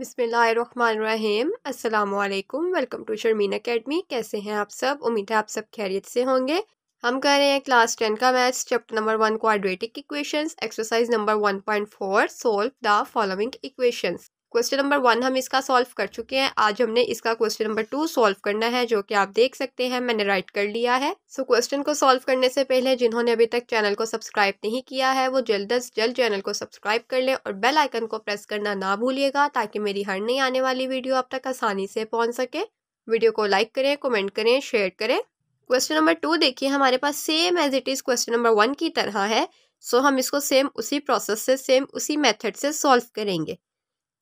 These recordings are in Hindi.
बिसमीम् अल्लाम वेलकम टू शर्मीन अकेडमी कैसे हैं आप सब उम्मीद है आप सब खैरियत से होंगे हम कर रहे हैं क्लास टेन का maths chapter number one quadratic equations exercise number one point four solve the following equations question number one हम इसका सॉल्व कर चुके हैं आज हमने इसका क्वेश्चन नंबर टू सॉल्व करना है जो कि आप देख सकते हैं मैंने राइट कर लिया है सो so, क्वेश्चन को सॉल्व करने से पहले जिन्होंने अभी तक चैनल को सब्सक्राइब नहीं किया है वो जल्द अज जल्द चैनल को सब्सक्राइब कर ले और बेल आइकन को प्रेस करना ना भूलिएगा ताकि मेरी हर नई आने वाली वीडियो आप तक आसानी से पहुँच सके वीडियो को लाइक करें कमेंट करें शेयर करें क्वेश्चन नंबर टू देखिए हमारे पास same as it is question number one की तरह है सो so, हम इसको सेम उसी प्रोसेस से सेम उसी मेथड से सॉल्व करेंगे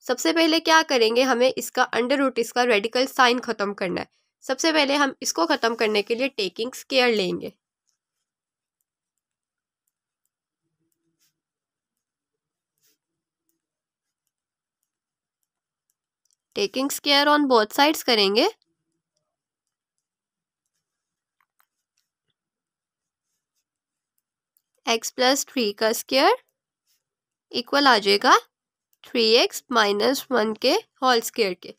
सबसे पहले क्या करेंगे हमें इसका अंडर रूट इसका रेडिकल साइन ख़त्म करना है सबसे पहले हम इसको ख़त्म करने के लिए टेकिंग स्केयर लेंगे taking square on both sides करेंगे एक्स प्लस थ्री का स्केयर इक्वल आ जाएगा थ्री एक्स माइनस वन के होल स्केयर के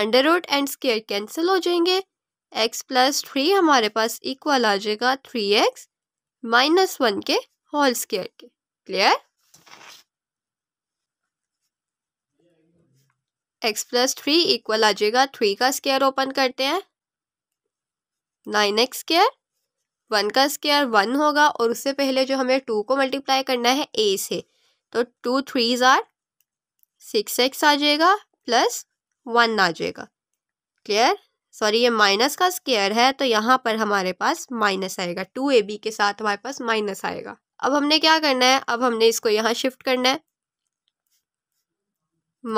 under root and square cancel हो जाएंगे एक्स प्लस थ्री हमारे पास इक्वल आ जाएगा थ्री एक्स माइनस वन के होल स्केयर के clear x plus three equal आ जाएगा थ्री का स्केयर ओपन करते हैं नाइन एक्स स्केयर वन का स्केयर वन होगा और उससे पहले जो हमें टू को मल्टीप्लाई करना है ए से तो two threes are six x आ जाएगा प्लस वन आ जाएगा क्लियर सॉरी ये माइनस का स्केयर है तो यहाँ पर हमारे पास माइनस आएगा टू ए बी के साथ हमारे पास माइनस आएगा अब हमने क्या करना है अब हमने इसको यहाँ शिफ्ट करना है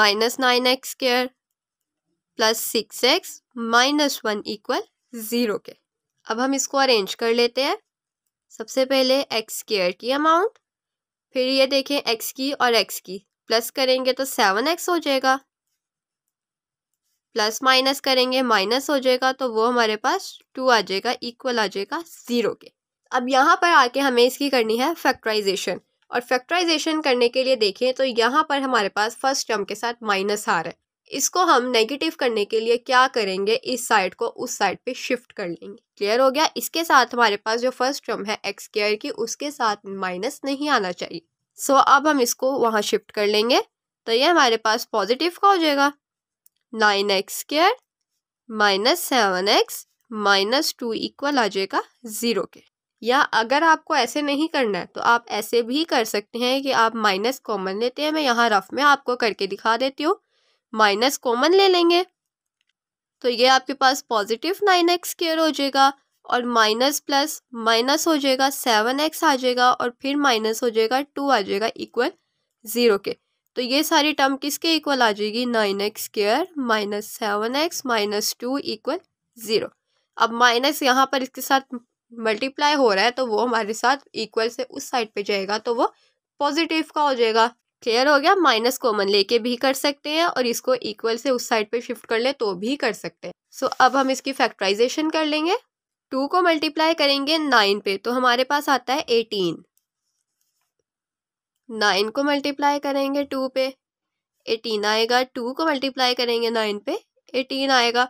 minus nine x square plus six x minus one equal zero के अब हम इसको अरेंज कर लेते हैं सबसे पहले एक्स स्केयर की अमाउंट फिर ये देखें एक्स की और एक्स की प्लस करेंगे तो सेवन एक्स हो जाएगा प्लस माइनस करेंगे माइनस हो जाएगा तो वो हमारे पास टू आ जाएगा इक्वल आ जाएगा ज़ीरो के अब यहाँ पर आके हमें इसकी करनी है फैक्टराइजेशन और फैक्टराइजेशन करने के लिए देखें तो यहाँ पर हमारे पास फर्स्ट टर्म के साथ माइनस आ रहा है इसको हम नेगेटिव करने के लिए क्या करेंगे इस साइड को उस साइड पे शिफ्ट कर लेंगे क्लियर हो गया इसके साथ हमारे पास जो फर्स्ट टर्म है एक्स केयर की उसके साथ माइनस नहीं आना चाहिए सो so, अब हम इसको वहाँ शिफ्ट कर लेंगे तो ये हमारे पास पॉजिटिव का हो जाएगा nine x square minus seven x minus two equal आ जाएगा ज़ीरो के या अगर आपको ऐसे नहीं करना है तो आप ऐसे भी कर सकते हैं कि आप माइनस कॉमन लेते हैं मैं यहाँ रफ में आपको करके दिखा देती हूँ माइनस कॉमन ले लेंगे तो ये आपके पास पॉजिटिव नाइन एक्स स्क्र हो जाएगा और माइनस प्लस माइनस हो जाएगा सेवन एक्स आ जाएगा और फिर माइनस हो जाएगा टू आ जाएगा इक्वल ज़ीरो के तो ये सारी टर्म किसके इक्वल आ जाएगी nine x square minus seven x minus two equal zero अब माइनस यहाँ पर इसके साथ मल्टीप्लाई हो रहा है तो वो हमारे साथ इक्वल से उस साइड पे जाएगा तो वो पॉजिटिव का हो जाएगा क्लियर हो गया माइनस कॉमन लेके भी कर सकते हैं और इसको इक्वल से उस साइड पे शिफ्ट कर ले तो भी कर सकते हैं सो so, अब हम इसकी फैक्टराइजेशन कर लेंगे टू को मल्टीप्लाई करेंगे नाइन पे तो हमारे पास आता है एटीन नाइन को मल्टीप्लाई करेंगे टू पे एटीन आएगा टू को मल्टीप्लाई करेंगे नाइन पे एटीन आएगा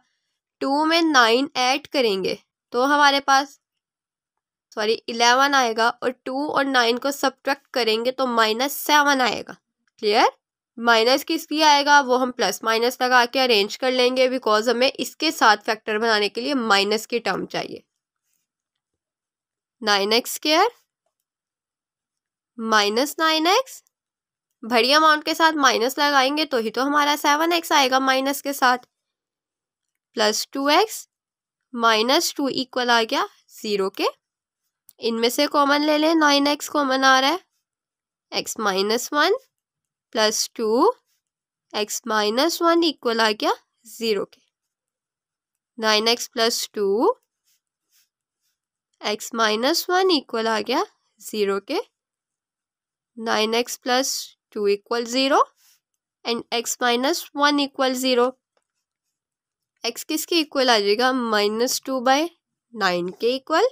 टू में नाइन ऐड करेंगे तो हमारे पास सॉरी इलेवन आएगा और टू और नाइन को सब्ट्रैक्ट करेंगे तो माइनस सेवन आएगा क्लियर माइनस किस लिए आएगा वो हम प्लस माइनस लगा के अरेंज कर लेंगे बिकॉज हमें इसके साथ फैक्टर बनाने के लिए माइनस की टर्म चाहिए nine x square minus nine x बढ़िया अमाउंट के साथ माइनस लगाएंगे तो ही तो हमारा सेवन एक्स आएगा माइनस के साथ plus two x minus two equal आ गया ज़ीरो के इनमें से कॉमन ले लें नाइन एक्स कॉमन आ रहा है x minus one plus two x minus one equal आ गया ज़ीरो के nine x plus two x minus one equal आ गया ज़ीरो के nine x plus two equal zero and x minus one equal zero x किसके इक्वल आ जाएगा माइनस टू बाई नाइन के इक्वल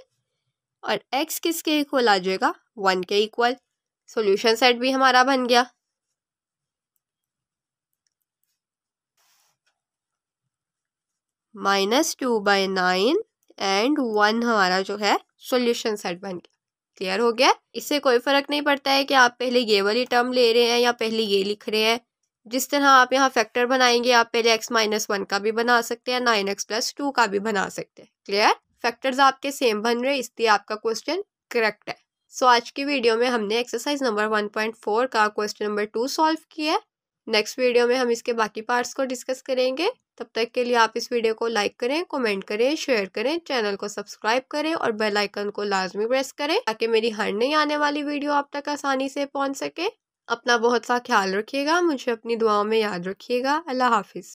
और एक्स किसके इक्वल आ जाएगा वन के इक्वल सॉल्यूशन सेट भी हमारा बन गया minus two by nine and one हमारा जो है सोल्यूशन सेट बन गया क्लियर हो गया इससे कोई फ़र्क नहीं पड़ता है कि आप पहले ये वाली टर्म ले रहे हैं या पहले ये लिख रहे हैं जिस तरह आप यहाँ फैक्टर बनाएंगे आप पहले एक्स माइनस वन का भी बना सकते हैं नाइन एक्स प्लस टू का भी बना सकते हैं क्लियर फैक्टर्स आपके सेम बन रहे इसलिए आपका क्वेश्चन करेक्ट है सो so, आज की वीडियो में हमने exercise number one point four का क्वेश्चन नंबर टू सॉल्व किया नेक्स्ट वीडियो में हम इसके बाकी पार्ट्स को डिस्कस करेंगे तब तक के लिए आप इस वीडियो को लाइक करें कमेंट करें शेयर करें चैनल को सब्सक्राइब करें और बेल आइकन को लाजमी प्रेस करें ताकि मेरी हर नई आने वाली वीडियो आप तक आसानी से पहुंच सके अपना बहुत सा ख्याल रखिएगा मुझे अपनी दुआओं में याद रखिएगा अल्लाह हाफिज़